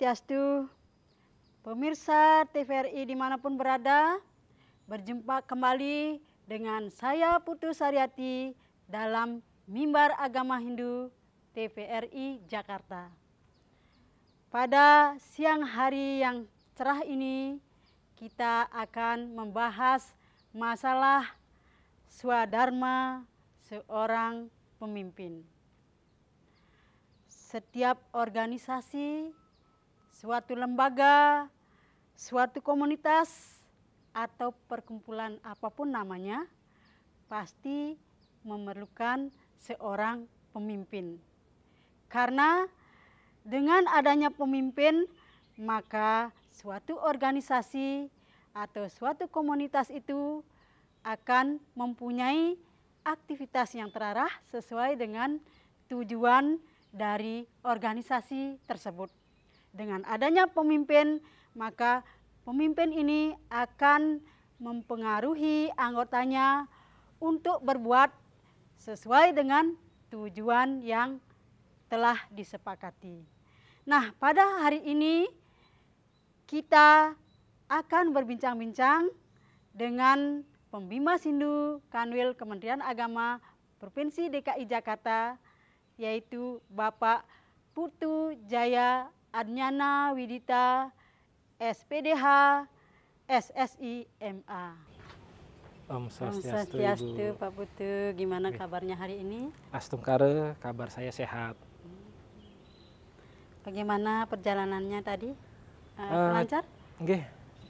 Swastiastu. Pemirsa TVRI dimanapun berada, berjumpa kembali dengan saya Putu Sariati dalam Mimbar Agama Hindu TVRI Jakarta. Pada siang hari yang cerah ini, kita akan membahas masalah swadharma seorang pemimpin. Setiap organisasi suatu lembaga, suatu komunitas, atau perkumpulan apapun namanya, pasti memerlukan seorang pemimpin. Karena dengan adanya pemimpin, maka suatu organisasi atau suatu komunitas itu akan mempunyai aktivitas yang terarah sesuai dengan tujuan dari organisasi tersebut. Dengan adanya pemimpin, maka pemimpin ini akan mempengaruhi anggotanya untuk berbuat sesuai dengan tujuan yang telah disepakati. Nah, pada hari ini kita akan berbincang-bincang dengan Pembima Sindu Kanwil Kementerian Agama Provinsi DKI Jakarta, yaitu Bapak Putu Jaya Adnyana Widita, SPDH, SSIMA. Om Swastiastu, Om Swastiastu Pak Putu, gimana kabarnya hari ini? Astungkare, kabar saya sehat. Hmm. Bagaimana perjalanannya tadi? Uh, uh, lancar? Oke,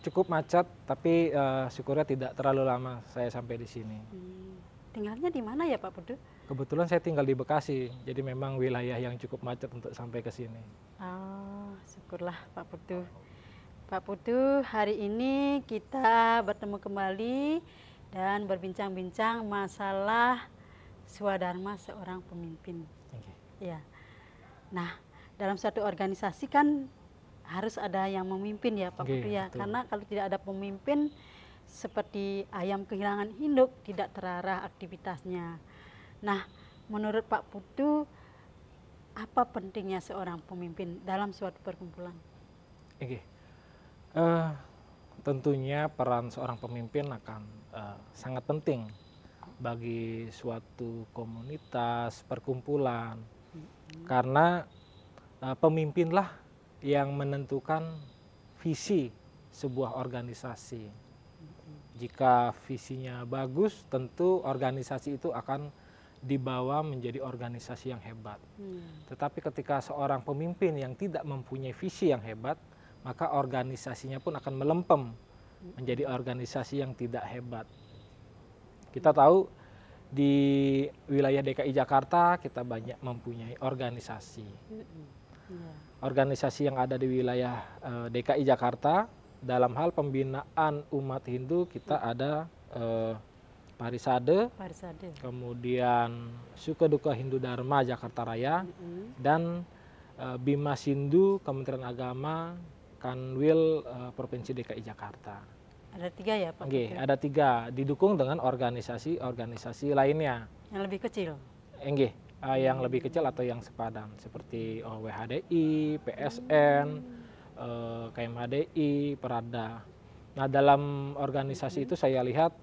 cukup macet, tapi uh, syukurnya tidak terlalu lama saya sampai di sini. Hmm. Tinggalnya di mana ya Pak Putu? kebetulan saya tinggal di Bekasi, jadi memang wilayah yang cukup macet untuk sampai ke sini. Oh, syukurlah Pak Putu. Pak Putu, hari ini kita bertemu kembali dan berbincang-bincang masalah swadharma seorang pemimpin. Okay. Ya. Nah, dalam satu organisasi kan harus ada yang memimpin ya Pak okay, Putu ya, betul. karena kalau tidak ada pemimpin seperti ayam kehilangan induk tidak terarah aktivitasnya. Nah, menurut Pak Putu, apa pentingnya seorang pemimpin dalam suatu perkumpulan? Oke, uh, tentunya peran seorang pemimpin akan uh, sangat penting bagi suatu komunitas perkumpulan, hmm. karena uh, pemimpinlah yang menentukan visi sebuah organisasi. Mm-hmm. Jika visinya bagus, tentu organisasi itu akan dibawa menjadi organisasi yang hebat. Hmm. Tetapi ketika seorang pemimpin yang tidak mempunyai visi yang hebat, maka organisasinya pun akan melempem menjadi organisasi yang tidak hebat. Kita tahu di wilayah DKI Jakarta kita banyak mempunyai organisasi. Hmm, iya. Organisasi yang ada di wilayah eh, DKI Jakarta dalam hal pembinaan umat Hindu kita hmm. ada eh, Parisade, Parisade. kemudian Sukaduka Hindu Dharma Jakarta Raya, mm -hmm. dan e, Bima Sindu Kementerian Agama Kanwil e, Provinsi DKI Jakarta. Ada tiga ya Pak? Oke, ada tiga, didukung dengan organisasi-organisasi lainnya. Yang lebih kecil? Enggih, uh, yang hmm. lebih kecil atau yang sepadan, seperti oh, WHDI, PSN, hmm. uh, e, KMHDI, Perada. Nah dalam organisasi hmm. itu saya lihat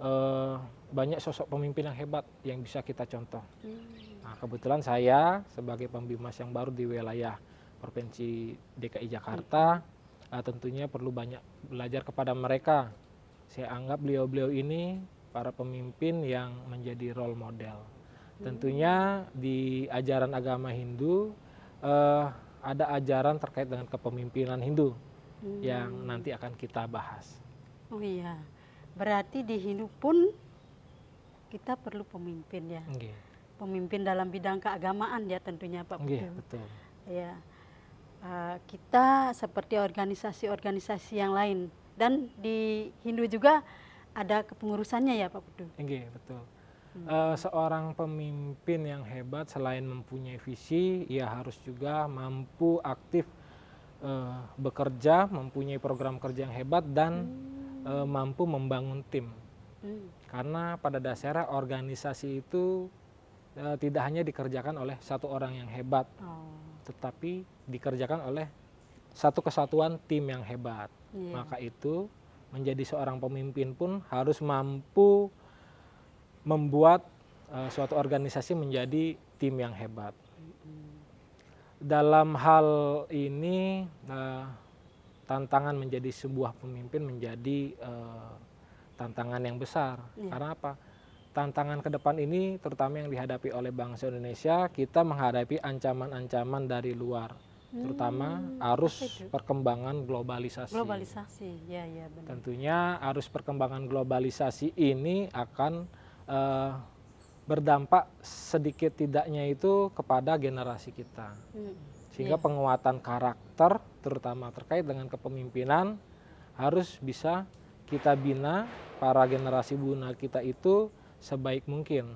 uh, banyak sosok pemimpin yang hebat yang bisa kita contoh. Hmm. Nah, kebetulan saya sebagai pembimas yang baru di wilayah Provinsi DKI Jakarta hmm. uh, tentunya perlu banyak belajar kepada mereka. Saya anggap beliau-beliau ini para pemimpin yang menjadi role model. Hmm. Tentunya di ajaran agama Hindu uh, ada ajaran terkait dengan kepemimpinan Hindu hmm. yang nanti akan kita bahas. Oh iya. Berarti di hidup pun kita perlu pemimpin ya. Okay. Pemimpin dalam bidang keagamaan ya tentunya Pak Okay, betul. Ya. Uh, kita seperti organisasi-organisasi yang lain dan di Hindu juga ada kepengurusannya ya Pak Putu. betul. Hmm. Uh, seorang pemimpin yang hebat selain mempunyai visi, ia harus juga mampu aktif uh, bekerja, mempunyai program kerja yang hebat dan hmm e, mampu membangun tim. Hmm. Karena pada dasarnya organisasi itu e, tidak hanya dikerjakan oleh satu orang yang hebat, oh. tetapi dikerjakan oleh satu kesatuan tim yang hebat. Yeah. Maka itu menjadi seorang pemimpin pun harus mampu membuat e, suatu organisasi menjadi tim yang hebat. Hmm. Dalam hal ini. E, tantangan menjadi sebuah pemimpin menjadi uh, tantangan yang besar. Iya. Karena apa? Tantangan ke depan ini terutama yang dihadapi oleh bangsa Indonesia, kita menghadapi ancaman-ancaman dari luar, hmm, terutama arus perkembangan globalisasi. Globalisasi, ya ya benar. Tentunya arus perkembangan globalisasi ini akan uh, berdampak sedikit tidaknya itu kepada generasi kita. Hmm sehingga yeah. penguatan karakter terutama terkait dengan kepemimpinan harus bisa kita bina para generasi buna kita itu sebaik mungkin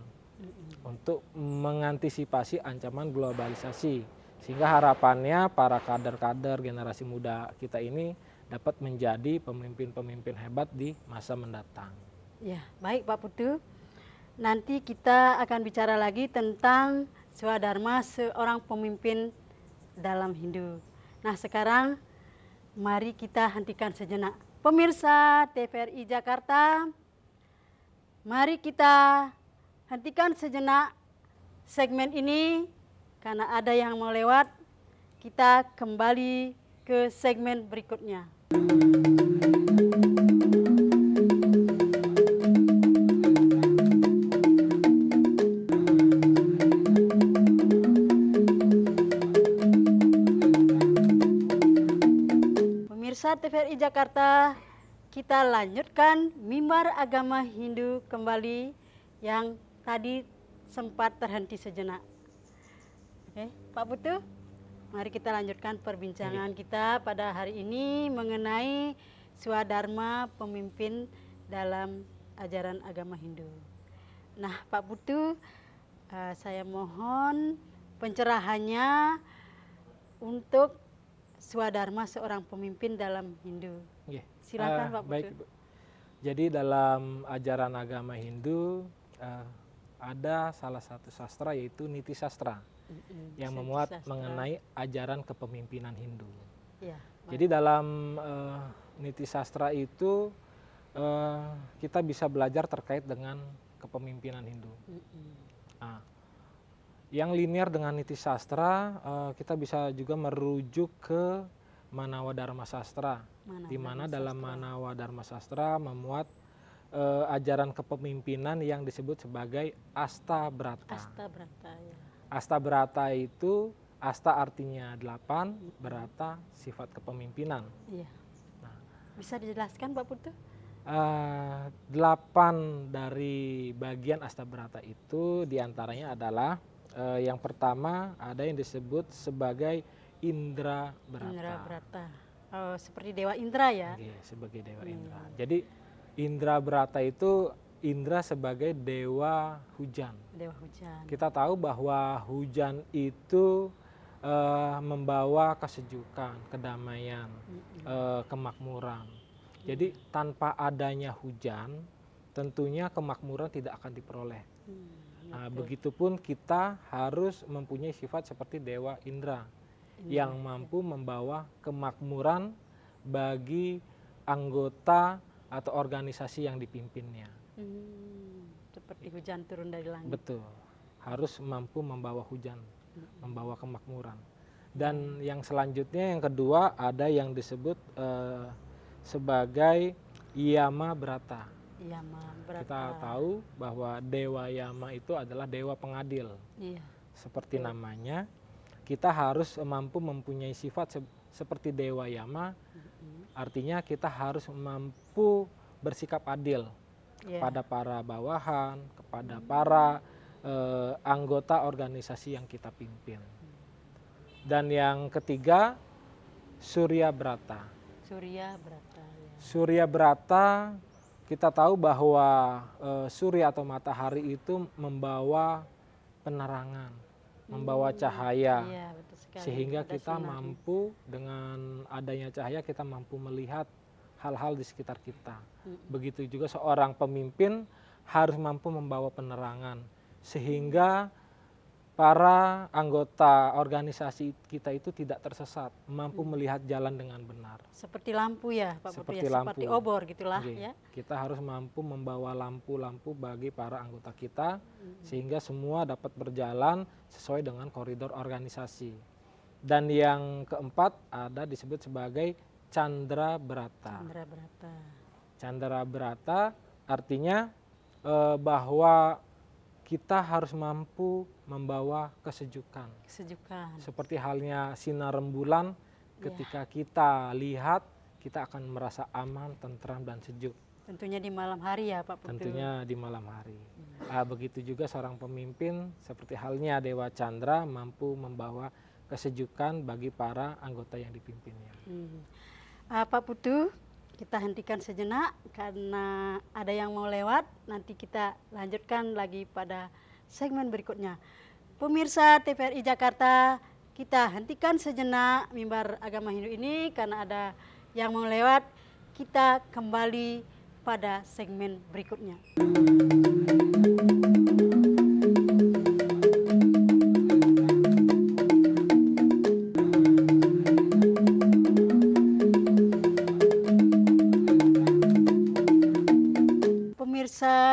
untuk mengantisipasi ancaman globalisasi sehingga harapannya para kader-kader generasi muda kita ini dapat menjadi pemimpin-pemimpin hebat di masa mendatang. Ya, baik Pak Putu. Nanti kita akan bicara lagi tentang Swadharma seorang pemimpin dalam Hindu. Nah sekarang mari kita hentikan sejenak. Pemirsa TVRI Jakarta, mari kita hentikan sejenak segmen ini karena ada yang mau lewat. Kita kembali ke segmen berikutnya. Thank you. TVRI Jakarta, kita lanjutkan mimbar agama Hindu kembali yang tadi sempat terhenti sejenak. Oke, Pak Putu, mari kita lanjutkan perbincangan kita pada hari ini mengenai swadharma pemimpin dalam ajaran agama Hindu. Nah, Pak Putu, eh, saya mohon pencerahannya untuk swadharma seorang pemimpin dalam Hindu. Yeah. Silakan uh, Pak Baik, Bu. Jadi dalam ajaran agama Hindu uh, ada salah satu sastra yaitu Niti Sastra mm -hmm. yang Niti memuat sastra. mengenai ajaran kepemimpinan Hindu. Yeah, Jadi dalam uh, Niti Sastra itu uh, kita bisa belajar terkait dengan kepemimpinan Hindu. Mm -hmm. nah, yang linear dengan niti sastra uh, kita bisa juga merujuk ke Manawa Dharma Sastra, di mana dalam Manawa Dharma Sastra memuat uh, ajaran kepemimpinan yang disebut sebagai Asta Brata. Asta Brata, ya. Asta Brata itu Asta artinya delapan, berata sifat kepemimpinan. Iya. Nah, bisa dijelaskan Pak Putu? Uh, delapan dari bagian Asta berata itu diantaranya adalah Uh, yang pertama ada yang disebut sebagai Indra Brata. Indra Brata. Oh, seperti dewa Indra ya. sebagai dewa hmm. Indra. Jadi Indra Brata itu Indra sebagai dewa hujan. Dewa hujan. Kita tahu bahwa hujan itu uh, membawa kesejukan, kedamaian, hmm. uh, kemakmuran. Jadi mm. tanpa adanya hujan, tentunya kemakmuran tidak akan diperoleh. Hmm. Nah, begitupun kita harus mempunyai sifat seperti dewa Indra iya. yang mampu membawa kemakmuran bagi anggota atau organisasi yang dipimpinnya. Hmm, seperti hujan turun dari langit. Betul. Harus mampu membawa hujan, hmm. membawa kemakmuran. Dan yang selanjutnya yang kedua ada yang disebut uh, sebagai yama Brata. Yama. Kita tahu bahwa Dewa Yama itu adalah dewa pengadil. Iya. Seperti iya. namanya, kita harus mampu mempunyai sifat se seperti Dewa Yama. mm Artinya kita harus mampu bersikap adil yeah. kepada para bawahan, kepada mm para eh, anggota organisasi yang kita pimpin. Mm. Dan yang ketiga, Surya Brata. Surya Brata. Ya. Surya Brata kita tahu bahwa e, eh, surya atau matahari itu membawa penerangan, hmm. membawa cahaya. Ya, betul Sehingga Ada kita sinar. mampu dengan adanya cahaya kita mampu melihat hal-hal di sekitar kita. Hmm. Begitu juga seorang pemimpin harus mampu membawa penerangan sehingga para anggota organisasi kita itu tidak tersesat, mampu hmm. melihat jalan dengan benar. Seperti lampu ya, Pak ya, Seperti ya, lampu. seperti obor gitulah okay. ya. Kita harus mampu membawa lampu-lampu bagi para anggota kita hmm. sehingga semua dapat berjalan sesuai dengan koridor organisasi. Dan yang keempat ada disebut sebagai Chandra Brata. Chandra Brata. Chandra Berata artinya eh, bahwa kita harus mampu membawa kesejukan. Kesejukan. Seperti halnya sinar rembulan ya. ketika ya. kita lihat kita akan merasa aman, tentram dan sejuk. Tentunya di malam hari ya Pak Putu. Tentunya di malam hari. Hmm. Uh, begitu juga seorang pemimpin seperti halnya Dewa Chandra mampu membawa kesejukan bagi para anggota yang dipimpinnya. Hmm. Uh, Pak Putu, kita hentikan sejenak karena ada yang mau lewat. Nanti kita lanjutkan lagi pada segmen berikutnya. Pemirsa TVRI Jakarta, kita hentikan sejenak mimbar agama Hindu ini karena ada yang mau lewat. Kita kembali pada segmen berikutnya.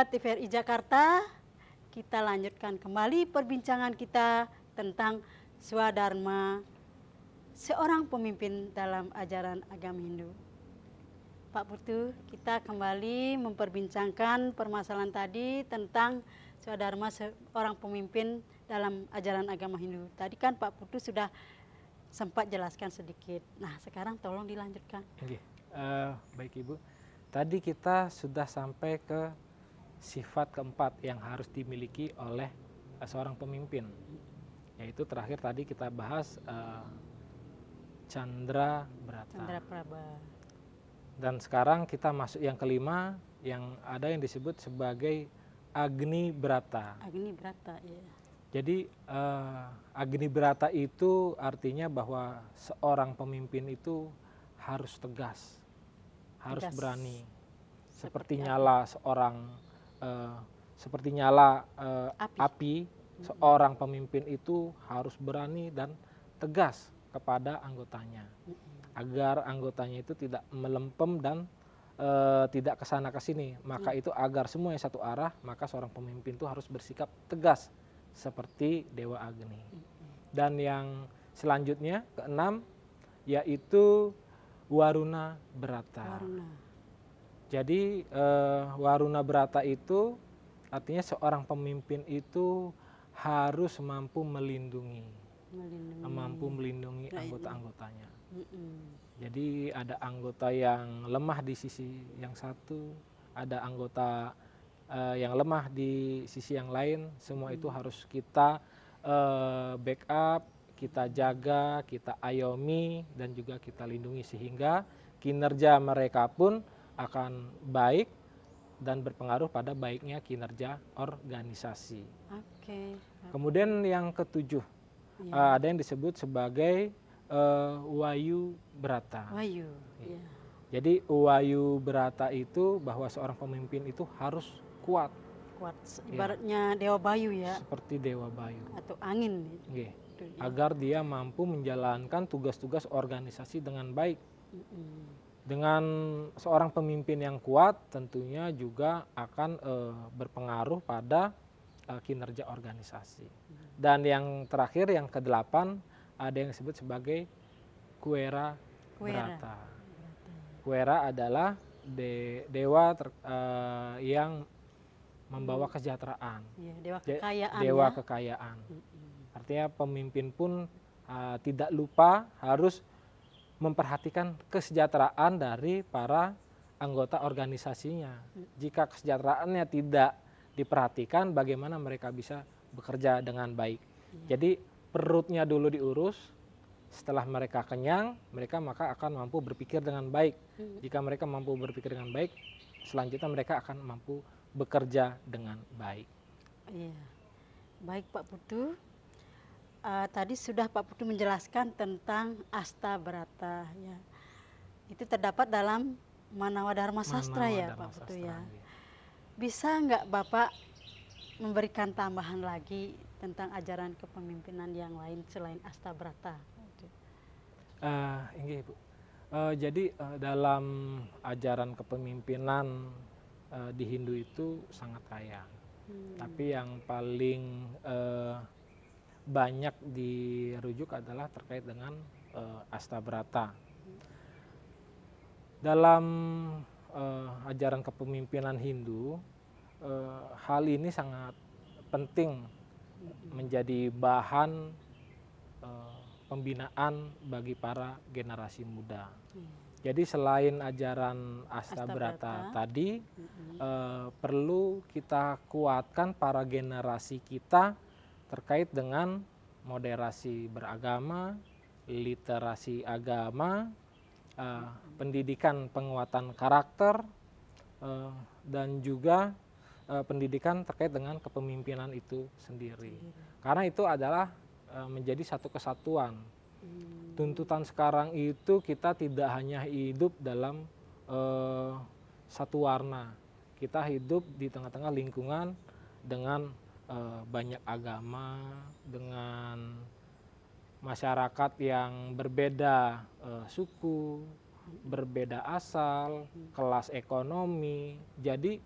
TVRI Jakarta, kita lanjutkan kembali perbincangan kita tentang Swadharma, seorang pemimpin dalam ajaran agama Hindu. Pak Putu, kita kembali memperbincangkan permasalahan tadi tentang Swadharma seorang pemimpin dalam ajaran agama Hindu. Tadi kan Pak Putu sudah sempat jelaskan sedikit. Nah, sekarang tolong dilanjutkan. Okay. Uh, eh, baik Ibu. Tadi kita sudah sampai ke sifat keempat yang harus dimiliki oleh eh, seorang pemimpin yaitu terakhir tadi kita bahas uh, Chandra Brata. Chandra Dan sekarang kita masuk yang kelima yang ada yang disebut sebagai Agni Brata. Agni Brata, ya. Jadi uh, Agni Brata itu artinya bahwa seorang pemimpin itu harus tegas, harus berani, seperti, nyala seorang Eh, seperti nyala uh, api, api seorang pemimpin itu harus berani dan tegas kepada anggotanya agar anggotanya itu tidak melempem dan e, tidak kesana kesini maka hmm. itu agar semuanya satu arah maka seorang pemimpin itu harus bersikap tegas seperti dewa agni dan yang selanjutnya keenam yaitu waruna berata waruna. Jadi uh, waruna berata itu artinya seorang pemimpin itu harus mampu melindungi, melindungi. mampu melindungi nah, anggota-anggotanya. Jadi ada anggota yang lemah di sisi yang satu, ada anggota uh, yang lemah di sisi yang lain. Semua mm. itu harus kita uh, backup, kita jaga, kita ayomi dan juga kita lindungi sehingga kinerja mereka pun akan baik dan berpengaruh pada baiknya kinerja organisasi. Okay. Kemudian yang ketujuh yeah. Iya. uh, ada yang disebut sebagai uh, wayu berata. Wayu. Yeah. Iya. Jadi wayu berata itu bahwa seorang pemimpin itu harus kuat. Kuat. Iya. Ibaratnya yeah. dewa bayu ya. Seperti dewa bayu. Atau angin. Ya. Agar dia mampu menjalankan tugas-tugas organisasi dengan baik. Mm -hmm dengan seorang pemimpin yang kuat tentunya juga akan e, berpengaruh pada e, kinerja organisasi. Dan yang terakhir yang kedelapan ada yang disebut sebagai kuera, berata. Kuera adalah de, dewa ter, e, yang membawa hmm. kesejahteraan. Iya, dewa kekayaan. De, dewa ya. kekayaan. Artinya pemimpin pun uh, tidak lupa harus memperhatikan kesejahteraan dari para anggota organisasinya. Jika kesejahteraannya tidak diperhatikan, bagaimana mereka bisa bekerja dengan baik. Jadi perutnya dulu diurus, setelah mereka kenyang, mereka maka akan mampu berpikir dengan baik. Hmm. Jika mereka mampu berpikir dengan baik, selanjutnya mereka akan mampu bekerja dengan baik. Iya. Baik Pak Putu, uh, tadi sudah Pak Putu menjelaskan tentang asta berata ya. Itu terdapat dalam Manawa Dharma Sastra Manawa ya Dharma Pak Putu ya. Iya. Bisa nggak Bapak memberikan tambahan lagi tentang ajaran kepemimpinan yang lain selain asta berata? Uh, Uh, jadi uh, dalam ajaran kepemimpinan uh, di Hindu itu sangat kaya. Hmm. Tapi yang paling uh, banyak dirujuk adalah terkait dengan uh, eh, astabrata. Dalam uh, ajaran kepemimpinan Hindu, uh, hal ini sangat penting menjadi bahan uh, pembinaan bagi para generasi muda. Hmm. Jadi selain ajaran astabrata Asta tadi, uh, perlu kita kuatkan para generasi kita terkait dengan moderasi beragama, literasi agama, uh, pendidikan penguatan karakter, uh, dan juga uh, pendidikan terkait dengan kepemimpinan itu sendiri. Karena itu adalah uh, menjadi satu kesatuan. Hmm. Tuntutan sekarang itu kita tidak hanya hidup dalam uh, satu warna, kita hidup di tengah-tengah lingkungan dengan uh, banyak agama dengan masyarakat yang berbeda uh, suku, berbeda asal, kelas ekonomi. Jadi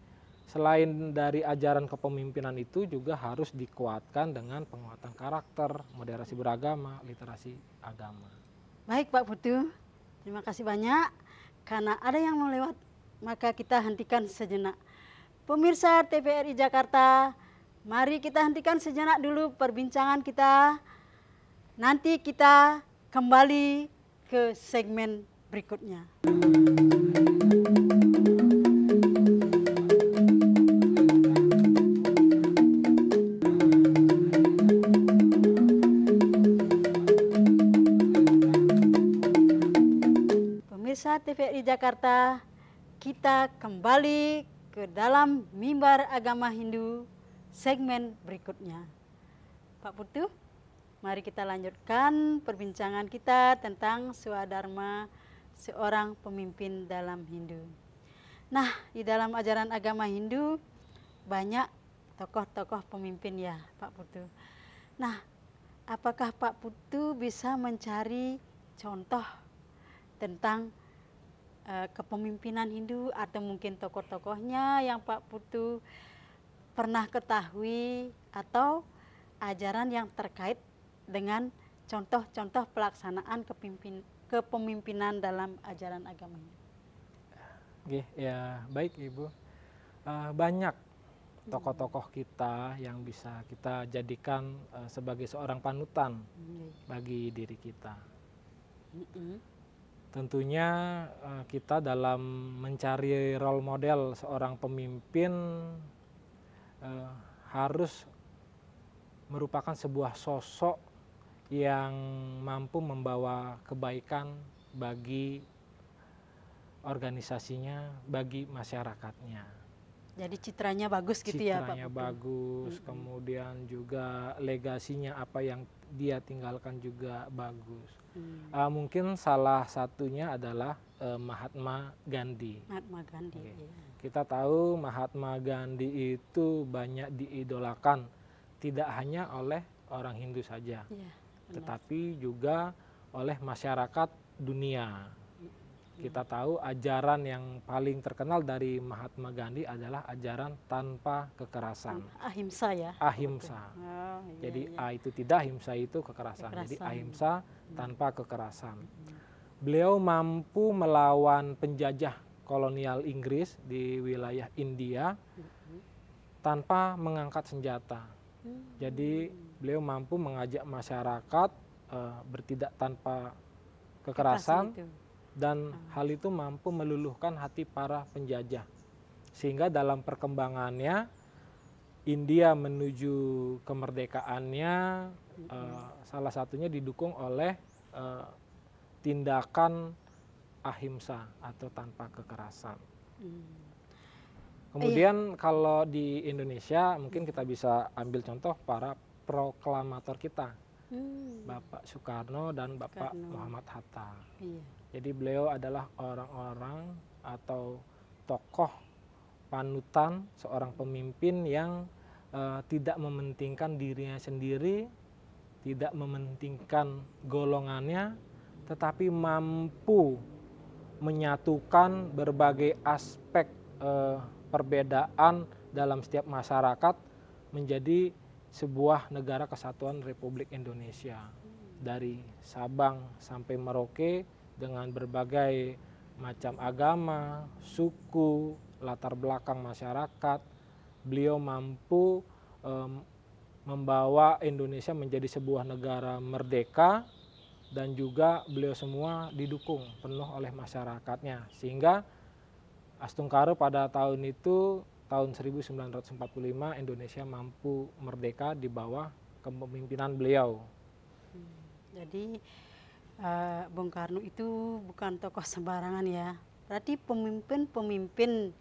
selain dari ajaran kepemimpinan itu juga harus dikuatkan dengan penguatan karakter, moderasi beragama, literasi agama. Baik Pak Putu, terima kasih banyak. Karena ada yang mau lewat, maka kita hentikan sejenak. Pemirsa TVRI Jakarta, Mari kita hentikan sejenak dulu perbincangan kita. Nanti kita kembali ke segmen berikutnya. Pemirsa TVRI Jakarta, kita kembali ke dalam mimbar agama Hindu segmen berikutnya. Pak Putu, mari kita lanjutkan perbincangan kita tentang swadharma seorang pemimpin dalam Hindu. Nah, di dalam ajaran agama Hindu banyak tokoh-tokoh pemimpin ya, Pak Putu. Nah, apakah Pak Putu bisa mencari contoh tentang uh, kepemimpinan Hindu atau mungkin tokoh-tokohnya yang Pak Putu pernah ketahui atau ajaran yang terkait dengan contoh-contoh pelaksanaan kepimpin, kepemimpinan dalam ajaran agamanya. Oke, ya baik Ibu. Uh, banyak hmm. tokoh-tokoh kita yang bisa kita jadikan uh, sebagai seorang panutan hmm. bagi diri kita. Hmm. Tentunya eh, kita dalam mencari role model seorang pemimpin eh, harus merupakan sebuah sosok yang mampu membawa kebaikan bagi organisasinya, bagi masyarakatnya. Jadi citranya bagus gitu citranya ya Pak. Citranya bagus, kemudian juga legasinya apa yang dia tinggalkan juga bagus. Hmm. Uh, mungkin salah satunya adalah uh, Mahatma Gandhi. Mahatma Gandhi. Okay. Iya. Kita tahu Mahatma Gandhi itu banyak diidolakan tidak hanya oleh orang Hindu saja, ya, tetapi juga oleh masyarakat dunia. Kita iya. tahu ajaran yang paling terkenal dari Mahatma Gandhi adalah ajaran tanpa kekerasan. Hmm, ahimsa ya. Ahimsa. Oh, iya, iya Jadi A iya. Ah, itu tidak, ahimsa itu kekerasan. kekerasan. Jadi ahimsa hmm. tanpa kekerasan. Hmm. Beliau mampu melawan penjajah kolonial Inggris di wilayah India tanpa mengangkat senjata. Hmm. Jadi beliau mampu mengajak masyarakat uh, bertindak tanpa kekerasan dan ah. hal itu mampu meluluhkan hati para penjajah. Sehingga dalam perkembangannya India menuju kemerdekaannya uh, salah satunya didukung oleh uh, tindakan ahimsa atau tanpa kekerasan. Hmm. Kemudian iya. kalau di Indonesia mungkin kita bisa ambil contoh para proklamator kita. Hmm. Bapak Soekarno dan Bapak Muhammad Hatta. Iya. Jadi beliau adalah orang-orang atau tokoh panutan seorang pemimpin yang uh, tidak mementingkan dirinya sendiri, tidak mementingkan golongannya, tetapi mampu menyatukan berbagai aspek eh, perbedaan dalam setiap masyarakat menjadi sebuah negara kesatuan Republik Indonesia dari Sabang sampai Merauke dengan berbagai macam agama, suku, latar belakang masyarakat, beliau mampu um, membawa Indonesia menjadi sebuah negara merdeka dan juga beliau semua didukung penuh oleh masyarakatnya sehingga Astungkaru pada tahun itu tahun 1945 Indonesia mampu merdeka di bawah kepemimpinan beliau. Hmm, jadi uh, Bung Karno itu bukan tokoh sembarangan ya. Berarti pemimpin-pemimpin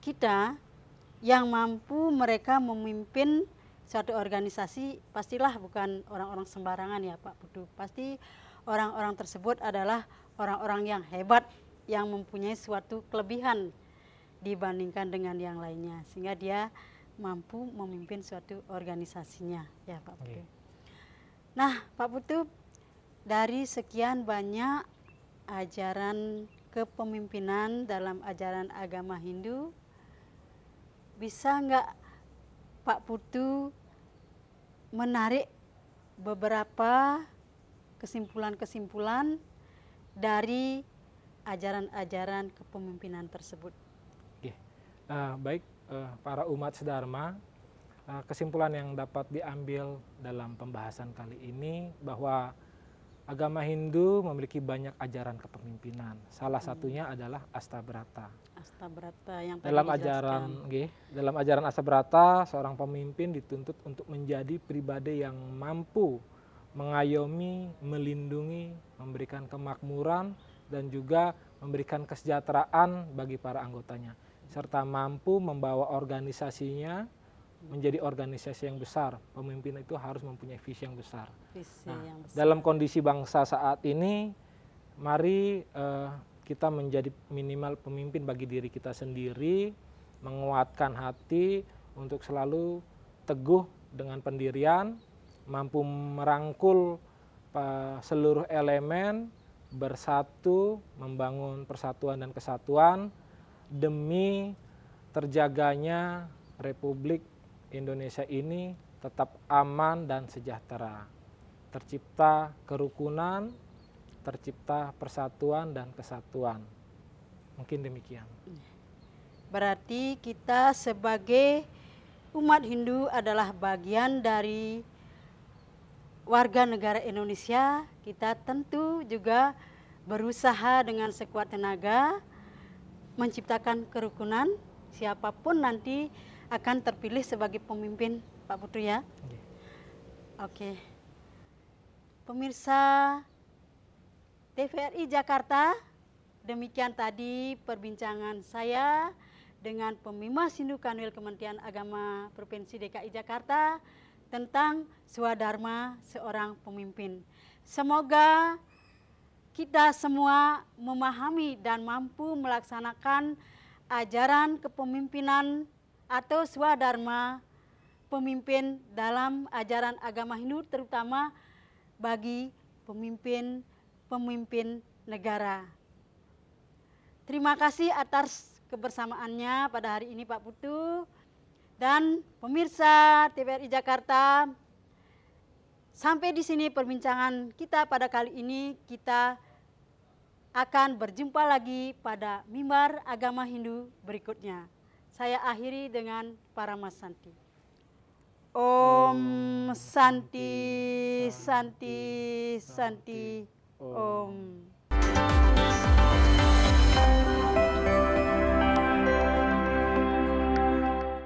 kita yang mampu mereka memimpin suatu organisasi pastilah bukan orang-orang sembarangan ya Pak Budu. Pasti orang-orang tersebut adalah orang-orang yang hebat yang mempunyai suatu kelebihan dibandingkan dengan yang lainnya sehingga dia mampu memimpin suatu organisasinya ya Pak Putu. Nah Pak Putu dari sekian banyak ajaran kepemimpinan dalam ajaran agama Hindu bisa nggak Pak Putu menarik beberapa kesimpulan-kesimpulan dari ajaran-ajaran kepemimpinan tersebut. Yeah. Eh, uh, baik, uh, para umat sedharma, uh, kesimpulan yang dapat diambil dalam pembahasan kali ini bahwa agama Hindu memiliki banyak ajaran kepemimpinan. Salah hmm. satunya adalah Astabrata. Astabrata yang dalam ajaran G, dalam ajaran Astabrata seorang pemimpin dituntut untuk menjadi pribadi yang mampu mengayomi, melindungi, memberikan kemakmuran, dan juga memberikan kesejahteraan bagi para anggotanya, serta mampu membawa organisasinya menjadi organisasi yang besar. Pemimpin itu harus mempunyai visi yang besar. Visi nah, yang besar. Dalam kondisi bangsa saat ini, mari uh, kita menjadi minimal pemimpin bagi diri kita sendiri, menguatkan hati untuk selalu teguh dengan pendirian, mampu merangkul seluruh elemen bersatu membangun persatuan dan kesatuan demi terjaganya Republik Indonesia ini tetap aman dan sejahtera. Tercipta kerukunan, tercipta persatuan dan kesatuan. Mungkin demikian. Berarti kita sebagai umat Hindu adalah bagian dari warga negara Indonesia, kita tentu juga berusaha dengan sekuat tenaga menciptakan kerukunan siapapun nanti akan terpilih sebagai pemimpin Pak Putri ya. Iya. Oke. Pemirsa TVRI Jakarta, demikian tadi perbincangan saya dengan Pemimah Sindu Kanwil Kementerian Agama Provinsi DKI Jakarta tentang swadharma seorang pemimpin. Semoga kita semua memahami dan mampu melaksanakan ajaran kepemimpinan atau swadharma pemimpin dalam ajaran agama Hindu terutama bagi pemimpin-pemimpin negara. Terima kasih atas kebersamaannya pada hari ini Pak Putu dan pemirsa TVRI Jakarta. Sampai di sini perbincangan kita pada kali ini kita akan berjumpa lagi pada mimbar agama Hindu berikutnya. Saya akhiri dengan para Mas Santi. Om Santi Santi Santi, Santi Om. Om.